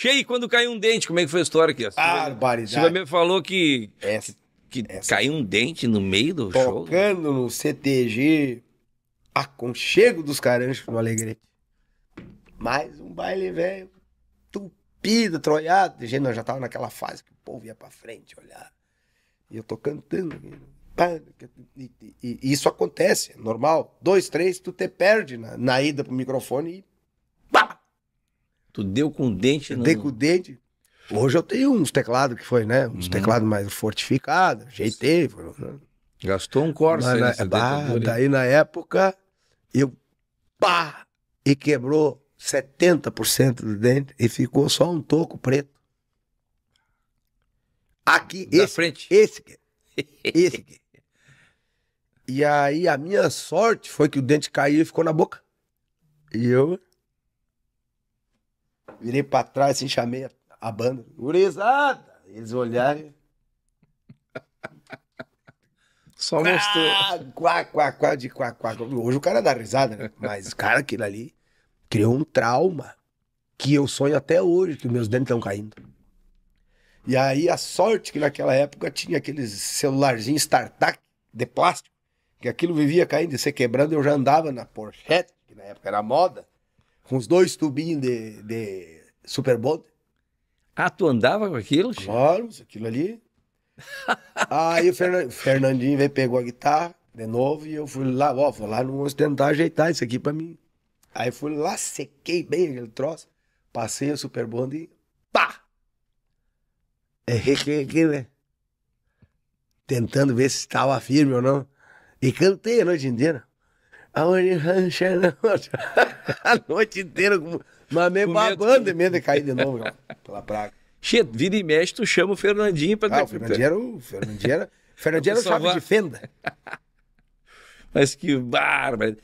Cheio, quando caiu um dente, como é que foi a história aqui? Ah, barbaridade. Você me falou que, essa, que essa. caiu um dente no meio do Tocando show. Tocando no CTG, aconchego dos caranjos no Alegrete. Mais um baile, velho, tupido, troiado. Gente, nós já tava naquela fase que o povo ia pra frente olhar. E eu tô cantando. E, e, e isso acontece, é normal. Dois, três, tu te perde na, na ida pro microfone e Tu deu com o dente? No... Dei com o dente. Hoje eu tenho uns teclados que foi, né? Uns uhum. teclados mais fortificados, ajeitei. Foi, né? Gastou um Corsa. Na, é, bah, daí na época, eu pá! E quebrou 70% do dente e ficou só um toco preto. Aqui, da esse, frente. Esse, esse aqui. E aí a minha sorte foi que o dente caiu e ficou na boca. E eu Virei pra trás, assim, chamei a, a banda. Gurizada! Eles olharam. Só mostrou. Ah, quá, quá, quá, de quá, quá. Hoje o cara dá risada, né? Mas, cara, aquilo ali criou um trauma que eu sonho até hoje, que meus dentes estão caindo. E aí a sorte que naquela época tinha aqueles celularzinhos startup de plástico, que aquilo vivia caindo, e se quebrando, eu já andava na Porsche, que na época era moda, com os dois tubinhos de, de Super atuando Ah, tu andava com aquilo? Claro, aquilo ali. Aí o Fernandinho veio, pegou a guitarra de novo e eu fui lá, ó, vou lá no tentar ajeitar isso aqui pra mim. Aí fui lá, sequei bem aquele troço, passei o Super Bond e pá! Errei aqui, aqui, né? Tentando ver se estava firme ou não. E cantei a noite inteira a Oni Rancher né? a noite inteira, com meio babando de medo de cair de novo, pela praga. Che, vira e mexe, tu chama o Fernandinho pra... Ah, o Fernandinho era o... Fernandinho era, Fernandinho era chave de fenda. mas que bárbaro.